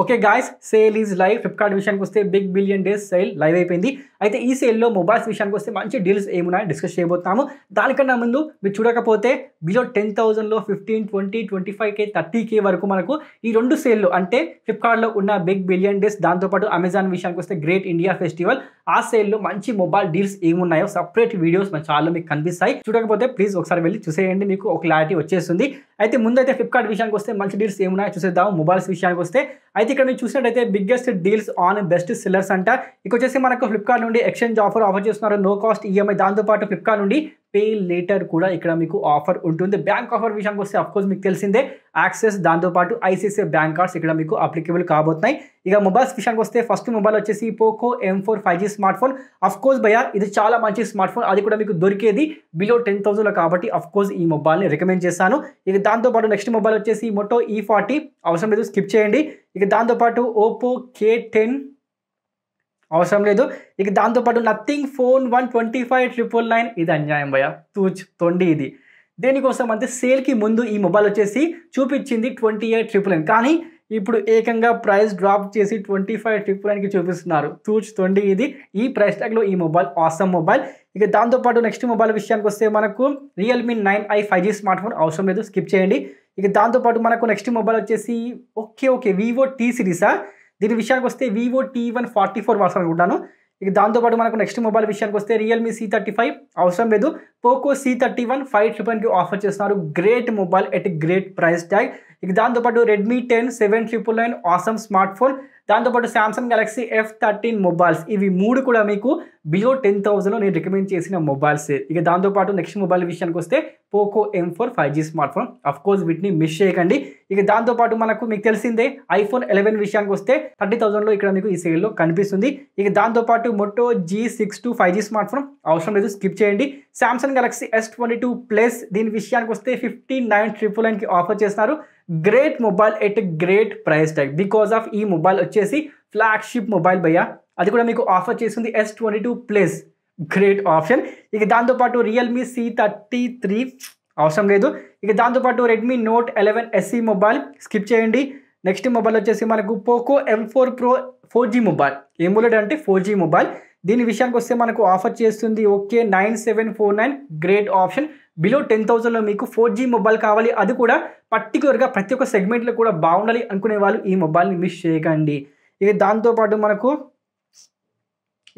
okay guys sale is live Flipkart విషయానికి వస్తే big billion days sale live అయిపోయింది అయితే ఈ సేల్లో మొబైల్స్ విషయానికి వస్తే మంచి డీల్స్ ఏమున్నాయో డిస్కస్ చేయబోతాము దానికన్నా ముందు మీరు చూడకపోతే బిలో టెన్ థౌసండ్లో fifteen twenty twenty five K thirty K వరకు మనకు ఈ రెండు సేల్లు అంటే ఫ్లిప్కార్ట్లో ఉన్న బిగ్ బిలియన్ డేస్ దాంతోపాటు అమెజాన్ విషయానికి వస్తే గ్రేట్ ఇండియా ఫెస్టివల్ ఆ సేల్లో మంచి మొబైల్ డీల్స్ ఏమున్నాయో సపరేట్ వీడియోస్ మన ఛానల్లో మీకు కనిపిస్తాయి చూడకపోతే ప్లీజ్ ఒకసారి వెళ్ళి చూసేయండి మీకు ఒక క్లారిటీ వచ్చేస్తుంది అయితే ముందైతే ఫ్లిప్కార్ట్ విషయానికి వస్తే మంచి డీల్స్ ఏమున్నాయో చూసేద్దాం మొబైల్స్ విషయానికి వస్తే అయితే ఇక్కడ మీరు చూసినట్టయితే biggest deals on best sellers అంట ఇక వచ్చేసి మనకు ఫ్లిప్కార్ట్ నుండి ఎక్స్చేంజ్ ఆఫర్ ఆఫర్ చేస్తున్నారు నో కాస్ట్ ఈఎంఐ దాంతోపాటు ఫ్లిప్కార్ట్ నుండి పే లేటర్ కూడా ఇక్కడ మీకు ఆఫర్ ఉంటుంది బ్యాంక్ ఆఫర్ విషయానికి వస్తే అఫ్కోర్స్ మీకు తెలిసిందే యాక్సెస్ దాంతోపాటు ఐసీసీఐ బ్యాంక్ కార్డ్స్ ఇక్కడ మీకు అప్లికబుల్ కాబోతున్నాయి ఇక మొబైల్స్ విషయానికి వస్తే ఫస్ట్ మొబైల్ వచ్చేసి Poco M four five G smart phone of course భయ ఇది చాలా మంచి స్మార్ట్ ఫోన్ అది కూడా మీకు దొరికేది బిలో టెన్ థౌసండ్లో కాబట్టి అఫ్కోర్స్ ఈ మొబైల్ని రికమెండ్ చేస్తాను ఇక దాంతోపాటు నెక్స్ట్ మొబైల్ వచ్చేసి మొటో ఈ ఫార్టీ అవసరం లేదు స్కిప్ చేయండి ఇక దాంతోపాటు ఓపో కే టెన్ అవసరం లేదు ఇక దాంతోపాటు nothing phone one twenty five triple nine ఇది అన్యాయం భయ తూచ్ తొండి ఇది దేనికోసం అంటే సేల్కి ముందు ఈ మొబైల్ వచ్చేసి చూపించింది ట్వంటీ ఎయిట్ ట్రిపుల్ నైన్ కానీ ఇప్పుడు ఏకంగా ప్రైస్ డ్రాప్ చేసి ట్వంటీ ఫైవ్ ట్రిపుల్ నైన్కి చూపిస్తున్నారు తూచ్ తొండి ఇది ఈ ప్రైస్ ట్యాగ్లో ఈ మొబైల్ ఆసమ్ మొబైల్ ఇక దాంతోపాటు నెక్స్ట్ మొబైల్ విషయానికి వస్తే మనకు Realme nine I five G smart phone అవసరం లేదు స్కిప్ చేయండి ఇక దాంతోపాటు మనకు నెక్స్ట్ మొబైల్ వచ్చేసి ఓకే ఓకే వివో టీ సిరీసా దీని విషయానికి వస్తే Vivo T one forty four వాడతాను అనుకుంటాను ఇక దాంతోపాటు మనకు నెక్స్ట్ మొబైల్ విషయానికి వస్తే రియల్మీ సీ థర్టీ ఫైవ్ అవసరం లేదు Poco C thirty one five two offer చేస్తున్నారు great mobile at great price tag ఇక దాంతోపాటు Redmi ten seven triple nine awesome smart phone దాంతోపాటు Samsung Galaxy F thirteen mobiles ఇవి మూడు కూడా మీకు బియో టెన్ థౌసండ్లో నేను రికమెండ్ చేసిన మొబైల్స్ ఇక దాంతోపాటు నెక్స్ట్ మొబైల్ విషయానికి వస్తే Poco M four five G smart phone of course వీటిని మిస్ చేయకండి ఇక దాంతోపాటు మనకు మీకు తెలిసిందే ఐఫోన్ ఎలెవెన్ విషయానికి వస్తే థర్టీ థౌసండ్లో ఇక్కడ మీకు ఈ సేల్లో కనిపిస్తుంది ఇక దాంతోపాటు Moto G six two five G smart phone అవసరం లేదు స్కిప్ చేయండి Samsung Galaxy S twenty two plus దీని విషయానికి వస్తే ఫిఫ్టీ నైన్ ట్రిపుల్ నైన్కి ఆఫర్ చేస్తున్నారు great mobile at great price tag because of ఈ మొబైల్ వచ్చేసి ఫ్లాగ్షిప్ మొబైల్ భయ్యా అది కూడా మీకు ఆఫర్ చేస్తుంది S twenty two plus great option ఇక దాంతోపాటు రియల్మీ సి థర్టీ త్రీ అవసరం లేదు ఇక దాంతోపాటు Redmi note eleven SC mobile skip చేయండి నెక్స్ట్ మొబైల్ వచ్చేసి మనకు Poco M four pro four G mobile AMOLED అంటే ఫోర్ జీ మొబైల్ దీని విషయానికి వస్తే మనకు ఆఫర్ చేస్తుంది okay nine seven four nine great option below ten థౌసండ్లో మీకు ఫోర్ జీ మొబైల్ కావాలి అది కూడా పర్టికులర్గా ప్రతి ఒక్క సెగ్మెంట్లో కూడా బాగుండాలి అనుకునే వాళ్ళు ఈ మొబైల్ని మిస్ చేయకండి ఇక దాంతోపాటు మనకు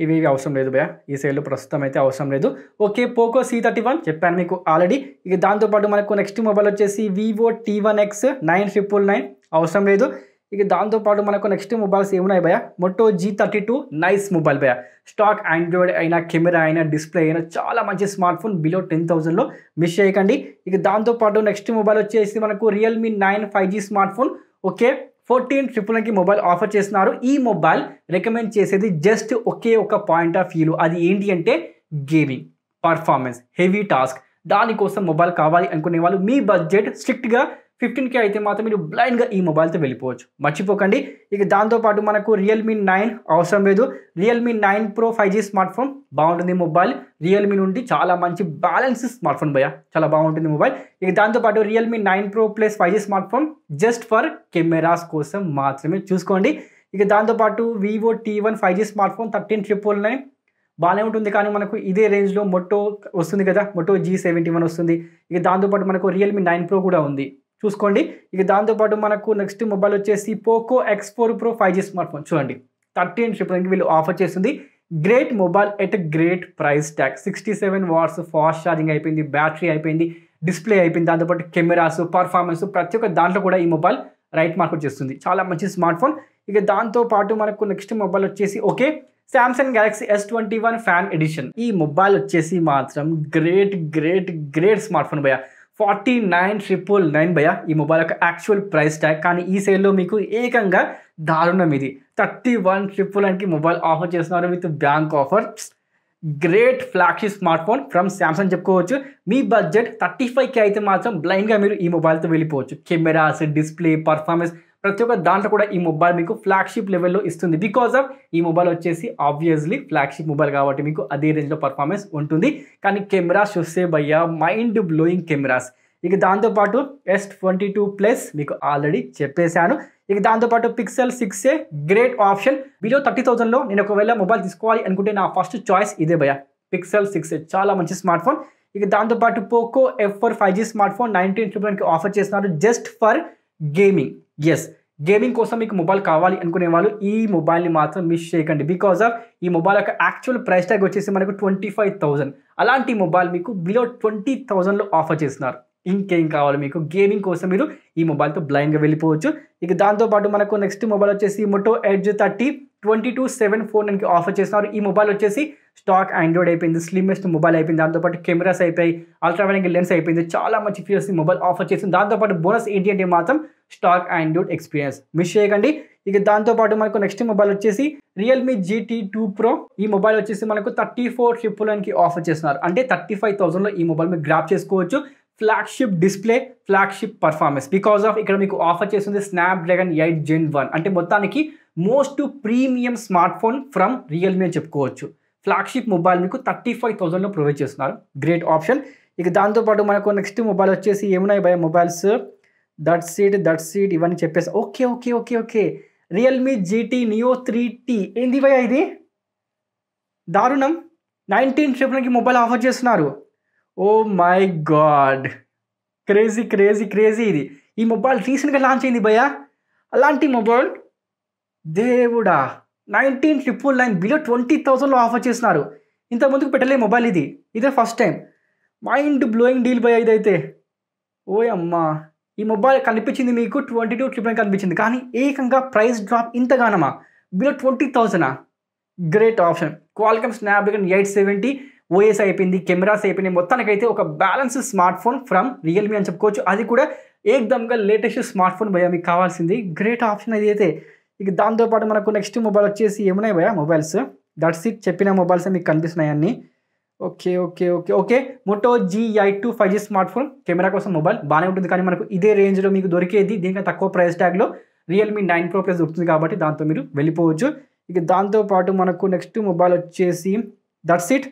ఇవి అవసరం లేదు భయ ఈ సేల్లో ప్రస్తుతం అయితే అవసరం లేదు okay Poco C thirty one చెప్పాను మీకు ఆల్రెడీ ఇక దాంతోపాటు మనకు నెక్స్ట్ మొబైల్ వచ్చేసి Vivo T one X nine triple nine అవసరం లేదు ఇక దాంతోపాటు మనకు నెక్స్ట్ మొబైల్స్ ఏమున్నాయి భయ Moto G thirty two nice mobile భయ స్టాక్ ఆండ్రాయిడ్ అయినా కెమెరా అయినా డిస్ప్లే అయినా చాలా మంచి స్మార్ట్ ఫోన్ బిలో టెన్ థౌసండ్లో మిస్ చేయకండి ఇక దాంతోపాటు నెక్స్ట్ మొబైల్ వచ్చేసి మనకు Realme nine five G smart phone okay fourteen triple నైన్కి మొబైల్ ఆఫర్ చేస్తున్నారు ఈ మొబైల్ రికమెండ్ చేసేది జస్ట్ ఒకే ఒక పాయింట్ ఆఫ్ వ్యూలు అది ఏంటి అంటే గేమింగ్ పర్ఫార్మెన్స్ హెవీ టాస్క్ దానికోసం మొబైల్ కావాలి అనుకునే వాళ్ళు మీ బడ్జెట్ స్ట్రిక్ట్గా ఫిఫ్టీన్ కే అయితే మాత్రం మీరు బ్లైండ్గా ఈ మొబైల్తో వెళ్ళిపోవచ్చు మర్చిపోకండి ఇక దాంతోపాటు మనకు రియల్మీ నైన్ అవసరం లేదు Realme nine pro five G smart phone బాగుంటుంది మొబైల్ రియల్మీ నుండి చాలా మంచి బ్యాలెన్స్ స్మార్ట్ ఫోన్ భయ్యా చాలా బాగుంటుంది మొబైల్ ఇక దాంతోపాటు Realme nine pro plus five G smart phone just for cameras కోసం మాత్రమే చూసుకోండి ఇక దాంతోపాటు Vivo T one five G smart phone thirteen triple nine బాగానే ఉంటుంది కానీ మనకు ఇదే రేంజ్లో మొటో వస్తుంది కదా మొటో జీ సెవెంటీ వన్ వస్తుంది ఇక దాంతోపాటు మనకు రియల్మీ నైన్ ప్రో కూడా ఉంది చూసుకోండి ఇక దాంతోపాటు మనకు నెక్స్ట్ మొబైల్ వచ్చేసి Poco X four pro five G smart phone చూడండి థర్టీన్ ట్రిపుల్ వీళ్ళు ఆఫర్ చేస్తుంది great mobile at great price tag sixty seven watts fast charging అయిపోయింది బ్యాటరీ అయిపోయింది డిస్ప్లే అయిపోయింది దాంతోపాటు కెమెరాస్ పర్ఫార్మెన్స్ ప్రతి ఒక్క దాంట్లో కూడా ఈ మొబైల్ రైట్ మార్కెట్ చేస్తుంది చాలా మంచి స్మార్ట్ ఫోన్ ఇక దాంతోపాటు మనకు నెక్స్ట్ మొబైల్ వచ్చేసి okay Samsung Galaxy S twenty one fan edition ఈ మొబైల్ వచ్చేసి మాత్రం great great great smart phone భయ్యా ఫార్టీ నైన్ ట్రిపుల్ నైన్ భయ ఈ మొబైల్ యొక్క యాక్చువల్ ప్రైస్ ట్యాగ్ కానీ ఈ సేల్లో మీకు ఏకంగా దారుణం ఇది థర్టీ వన్ ట్రిపుల్ నైన్కి మొబైల్ ఆఫర్ చేస్తున్నారు with bank offer great flagship smart phone from Samsung చెప్పుకోవచ్చు మీ బడ్జెట్ థర్టీ ఫైవ్కి అయితే మాత్రం బ్లైండ్గా మీరు ఈ మొబైల్తో వెళ్ళిపోవచ్చు కెమెరాస్ డిస్ప్లే పర్ఫార్మెన్స్ ప్రతి ఒక్క దాంట్లో కూడా ఈ మొబైల్ మీకు ఫ్లాగ్షిప్ లెవెల్లో ఇస్తుంది బికాస్ ఆఫ్ ఈ మొబైల్ వచ్చేసి ఆబ్వియస్లీ ఫ్లాగ్షిప్ మొబైల్ కాబట్టి మీకు అదే రేంజ్లో పర్ఫార్మెన్స్ ఉంటుంది కానీ కెమెరాస్ చూస్తే భయ్యా మైండ్ బ్లోయింగ్ కెమెరాస్ ఇక దాంతోపాటు ఎస్ ట్వంటీ టూ ప్లస్ మీకు ఆల్రెడీ చెప్పేశాను ఇక దాంతోపాటు Pixel six A great option below thirty థౌసండ్లో నేను ఒకవేళ మొబైల్ తీసుకోవాలి అనుకుంటే నా ఫస్ట్ చాయిస్ ఇదే భయ్యా పిక్సెల్ సిక్స్ ఏ చాలా మంచి స్మార్ట్ ఫోన్ ఇక దాంతోపాటు Poco F four five G smart phone nineteen offer చేస్తున్నారు just for gaming yes gaming కోసం మీకు మొబైల్ కావాలి అనుకునే వాళ్ళు ఈ మొబైల్ని మాత్రం మిస్ చేయకండి బికాజ్ ఆఫ్ ఈ మొబైల్ యొక్క యాక్చువల్ ప్రైస్ ట్యాగ్ వచ్చేసి మనకు ట్వంటీ ఫైవ్ థౌసండ్ అలాంటి మొబైల్ మీకు బిలో ట్వంటీ థౌసండ్లో ఆఫర్ చేస్తున్నారు ఇంకేం కావాలి మీకు గేమింగ్ కోసం మీరు ఈ మొబైల్తో బ్లైండ్గా వెళ్ళిపోవచ్చు ఇక దాంతోపాటు మనకు నెక్స్ట్ మొబైల్ వచ్చేసి Moto Edge thirty twenty two seven four నైన్కి ఆఫర్ చేస్తున్నారు ఈ మొబైల్ వచ్చేసి స్టాక్ ఆండ్రాయిడ్ అయిపోయింది స్లిమ్మెస్ట్ మొబైల్ అయిపోయింది దాంతోపాటు కెమెరాస్ అయిపోయి అల్ట్రావైనింగ్ లెన్స్ అయిపోయింది చాలా మంచి ఫీచర్స్ మొబైల్ ఆఫర్ చేసింది దాంతోపాటు బోనస్ ఏంటి అంటే మాత్రం స్టాక్ ఆండ్రాయిడ్ ఎక్స్పీరియన్స్ మిస్ చేయకండి ఇక దాంతోపాటు మనకు నెక్స్ట్ మొబైల్ వచ్చేసి రియల్మీ జీటీ టూ ప్రో ఈ మొబైల్ వచ్చేసి మనకు థర్టీ ఫోర్ ట్రిపుల్ వన్కి ఆఫర్ చేస్తున్నారు అంటే థర్టీ ఫైవ్ థౌసండ్లో ఈ మొబైల్ మీరు గ్రాప్ చేసుకోవచ్చు flagship display flagship performance because of ఇక్కడ మీకు ఆఫర్ చేస్తుంది డ్రాగన్ ఎయిట్ జెన్ వన్ అంటే మొత్తానికి most premium smart phone from Realme అని చెప్పుకోవచ్చు ఫ్లాగ్షిప్ మొబైల్ మీకు థర్టీ ఫైవ్ థౌసండ్లో ప్రొవైడ్ చేస్తున్నారు గ్రేట్ ఆప్షన్ ఇక దాంతోపాటు మనకు నెక్స్ట్ మొబైల్ వచ్చేసి ఏమున్నాయి భయ mobiles that's it that's it ఇవన్నీ చెప్పేసి okay okay okay okay Realme GT neo three T ఏంది భయ ఇది దారుణం నైన్టీన్ ట్రిపుల్కి మొబైల్ ఆఫర్ చేస్తున్నారు oh my god crazy crazy crazy ఇది ఈ మొబైల్ రీసెంట్గా లాంచ్ అయింది భయ అలాంటి మొబైల్ దేవుడా nineteen triple nine below twenty థౌసండ్లో ఆఫర్ చేస్తున్నారు ఇంత ముందుకు పెట్టలే మొబైల్ ఇది ఇదే first time mind blowing deal బై ఇదైతే ఓ అమ్మా ఈ మొబైల్ కనిపించింది మీకు ట్వంటీ టూ ట్రిపుల్ కనిపించింది కానీ ఏకంగా ప్రైస్ డ్రాప్ ఇంతగానమా బిలో ట్వంటీ థౌసండా great option Qualcomm Snapdragon eight seventy OS అయిపోయింది కెమెరాస్ అయిపోయినాయి మొత్తానికైతే ఒక balance smart phone from Realme అని చెప్పుకోవచ్చు అది కూడా ఏక్దమ్గా లేటెస్ట్ స్మార్ట్ ఫోన్ భయ మీకు కావాల్సింది గ్రేట్ ఆప్షన్ అది అయితే ఇక దాంతోపాటు మనకు నెక్స్ట్ మొబైల్ వచ్చేసి ఏమున్నాయి భయ మొబైల్స్ దట్స్ ఇట్ చెప్పిన మొబైల్స్ మీకు కనిపిస్తున్నాయి అన్నీ okay okay okay okay Moto I two five G smart phone camera కోసం మొబైల్ బాగానే ఉంటుంది కానీ మనకు ఇదే రేంజ్లో మీకు దొరికేది దీనికి తక్కువ ప్రైస్ ట్యాగ్లో రియల్మీ నైన్ ప్రో ప్లస్ దొరుకుతుంది కాబట్టి దాంతో మీరు వెళ్ళిపోవచ్చు ఇక దాంతోపాటు మనకు నెక్స్ట్ మొబైల్ వచ్చేసి దట్స్ ఇట్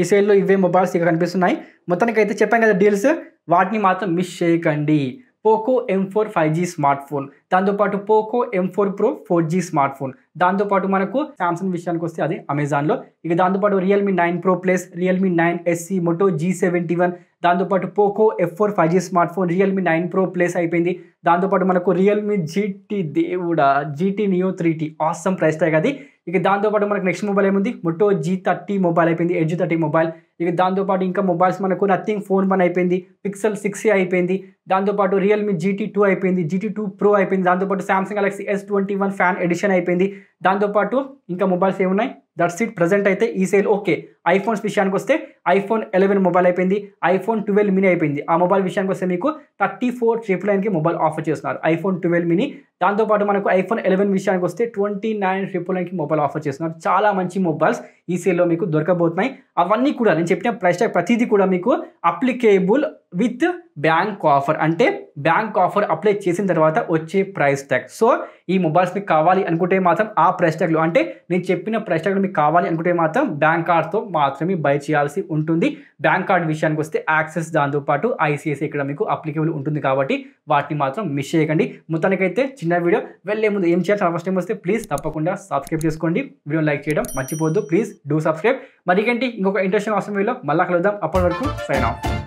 ఈ సైడ్లో ఇవే మొబైల్స్ ఇక కనిపిస్తున్నాయి మొత్తానికి అయితే చెప్పాను కదా డీల్స్ వాటిని మాత్రం మిస్ చేయకండి Poco M four five G smart phone దాంతోపాటు Poco M four pro four G smart phone దాంతోపాటు మనకు శాంసంగ్ విషయానికి వస్తే అది అమెజాన్లో ఇక దాంతోపాటు Realme nine pro plus Realme nine SE Moto G seventy one దాంతోపాటు Poco F four five G smart phone Realme nine pro plus అయిపోయింది దాంతోపాటు మనకు రియల్మీ జీటీ దేవుడా GT neo three T awesome price tag అది ఇక దాంతోపాటు మనకు next mobile ఏముంది మొటో జీ థర్టీ మొబైల్ అయిపోయింది ఎడ్జ్ థర్టీ మొబైల్ ఇక దాంతోపాటు ఇంకా మొబైల్స్ మనకు నథింగ్ ఫోన్ వన్ అయిపోయింది పిక్సెల్ సిక్స్ అయిపోయింది దాంతోపాటు రియల్మీ జీటీ టూ అయిపోయింది జీటీ టూ ప్రో అయిపోయింది దాంతోపాటు Samsung Galaxy S twenty one fan edition అయిపోయింది దాంతోపాటు ఇంకా మొబైల్స్ ఏమున్నాయి దట్స్ ఇట్ ప్రజెంట్ అయితే ఈ సేల్ ఓకే ఐఫోన్స్ విషయానికి వస్తే ఐఫోన్ ఎలెవెన్ మొబైల్ అయిపోయింది ఐఫోన్ ట్వెల్వ్ మినీ అయిపోయింది ఆ మొబైల్ విషయానికి వస్తే మీకు థర్టీ ఫోర్ ట్రిపుల్ నైన్కి మొబైల్ ఆఫర్ చేస్తున్నారు ఐఫోన్ ట్వెల్వ్ మినీ దాంతోపాటు మనకు ఐఫోన్ ఎలెవెన్ విషయానికి వస్తే ట్వంటీ నైన్ ట్రిపుల్ నైన్కి మొబైల్ ఆఫర్ చేస్తున్నారు చాలా మంచి మొబైల్స్ ఈ సేల్లో మీకు దొరకబోతున్నాయి అవన్నీ కూడా నేను చెప్పిన ప్రైస్ ప్రతిదీ కూడా మీకు అప్లికేబుల్ విత్ బ్యాంక్ ఆఫర్ అంటే బ్యాంక్ ఆఫర్ అప్లై చేసిన తర్వాత వచ్చే ప్రైస్ ట్యాగ్ సో ఈ మొబైల్స్ మీకు కావాలి అనుకుంటే మాత్రం ఆ ప్రైస్ ట్యాగ్లు అంటే నేను చెప్పిన ప్రైస్ ట్యాగ్లు మీకు కావాలి అనుకుంటే మాత్రం బ్యాంక్ కార్డ్తో మాత్రమే బై చేయాల్సి ఉంటుంది బ్యాంక్ కార్డ్ విషయానికి వస్తే యాక్సెస్ దాంతోపాటు ఐసిఐసి ఇక్కడ మీకు అప్లికేబుల్ ఉంటుంది కాబట్టి వాటిని మాత్రం మిస్ చేయకండి మొత్తానికైతే చిన్న వీడియో వెళ్ళే ముందు ఏం చేయాలి ఫస్ట్ టైం వస్తే ప్లీజ్ తప్పకుండా సబ్స్క్రైబ్ చేసుకోండి వీడియో లైక్ చేయడం మర్చిపోద్దు ప్లీజ్ డూ సబ్స్క్రైబ్ మరికేంటి ఇంకొక ఇంట్రెస్టింగ్ అవసరం వీడియో మళ్ళీ కలుద్దాం అప్పటి వరకు సైన్ ఆఫ్